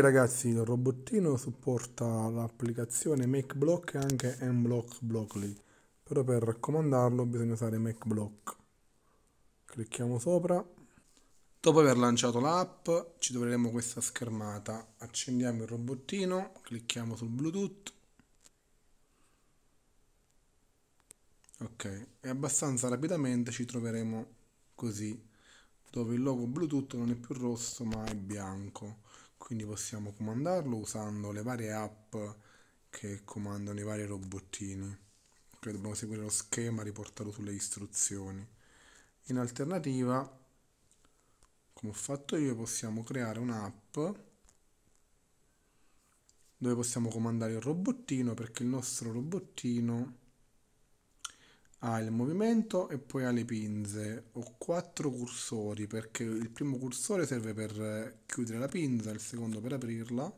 ragazzi, il robottino supporta l'applicazione MakeBlock e anche MBlock Blockly, però per raccomandarlo bisogna usare MakeBlock. Clicchiamo sopra. Dopo aver lanciato l'app ci troveremo questa schermata. Accendiamo il robottino, clicchiamo sul Bluetooth. Ok, e abbastanza rapidamente ci troveremo così, dove il logo Bluetooth non è più rosso ma è bianco quindi possiamo comandarlo usando le varie app che comandano i vari robottini che dobbiamo seguire lo schema riportato sulle istruzioni in alternativa come ho fatto io possiamo creare un'app dove possiamo comandare il robottino perché il nostro robottino ha il movimento e poi ha le pinze. Ho quattro cursori perché il primo cursore serve per eh, chiudere la pinza, il secondo per aprirla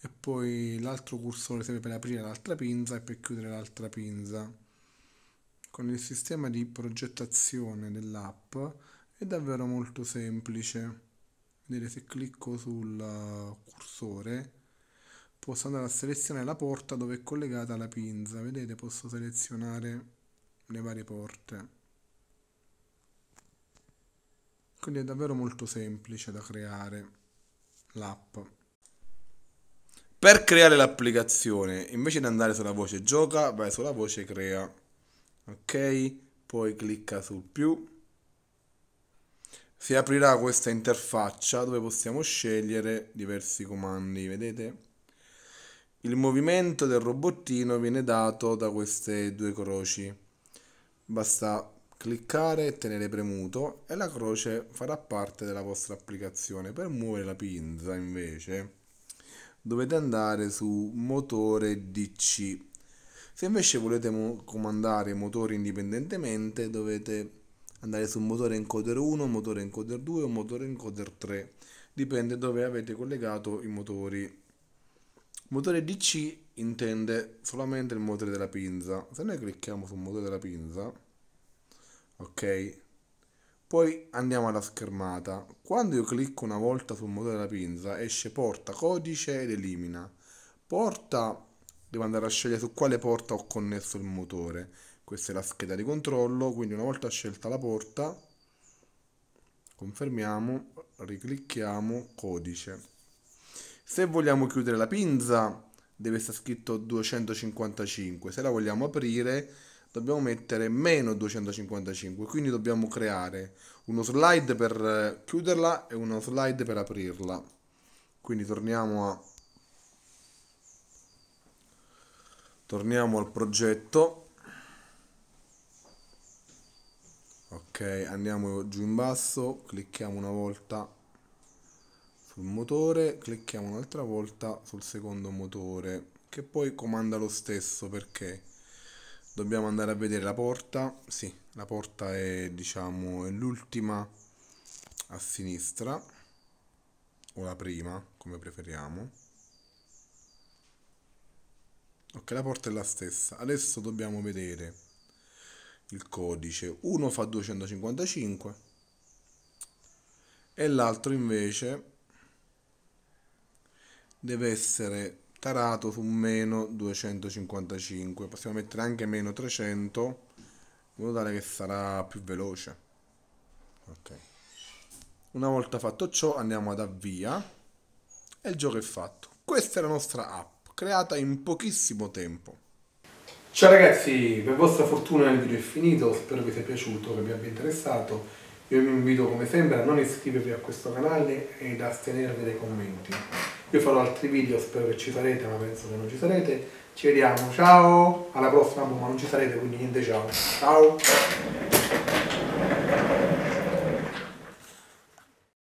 e poi l'altro cursore serve per aprire l'altra pinza e per chiudere l'altra pinza. Con il sistema di progettazione dell'app è davvero molto semplice. Vedete se clicco sul eh, cursore posso andare a selezionare la porta dove è collegata la pinza. Vedete posso selezionare le varie porte. Quindi è davvero molto semplice da creare l'app. Per creare l'applicazione, invece di andare sulla voce gioca, vai sulla voce crea. Ok? Poi clicca sul più si aprirà questa interfaccia dove possiamo scegliere diversi comandi, vedete? Il movimento del robottino viene dato da queste due croci. Basta cliccare e tenere premuto e la croce farà parte della vostra applicazione. Per muovere la pinza invece dovete andare su motore DC. Se invece volete mo comandare i motori indipendentemente dovete andare su motore encoder 1, motore encoder 2 o motore encoder 3. Dipende dove avete collegato i motori Motore DC intende solamente il motore della pinza. Se noi clicchiamo sul motore della pinza, ok, poi andiamo alla schermata. Quando io clicco una volta sul motore della pinza, esce porta, codice ed elimina. Porta, devo andare a scegliere su quale porta ho connesso il motore. Questa è la scheda di controllo, quindi una volta scelta la porta, confermiamo, riclicchiamo codice se vogliamo chiudere la pinza deve essere scritto 255, se la vogliamo aprire dobbiamo mettere meno 255, quindi dobbiamo creare uno slide per chiuderla e uno slide per aprirla. Quindi torniamo a torniamo al progetto ok andiamo giù in basso clicchiamo una volta sul motore clicchiamo un'altra volta sul secondo motore che poi comanda lo stesso perché dobbiamo andare a vedere la porta sì la porta è diciamo l'ultima a sinistra o la prima come preferiamo ok la porta è la stessa adesso dobbiamo vedere il codice uno fa 255 e l'altro invece deve essere tarato su meno 255 possiamo mettere anche meno 300 in modo tale che sarà più veloce ok una volta fatto ciò andiamo ad avvia e il gioco è fatto questa è la nostra app creata in pochissimo tempo ciao ragazzi per vostra fortuna il video è finito spero vi sia piaciuto che vi abbia interessato io vi invito come sempre a non iscrivervi a questo canale ed astenervi dai commenti io farò altri video, spero che ci sarete, ma penso che non ci sarete. Ci vediamo, ciao, alla prossima, ma non ci sarete, quindi niente ciao. Ciao!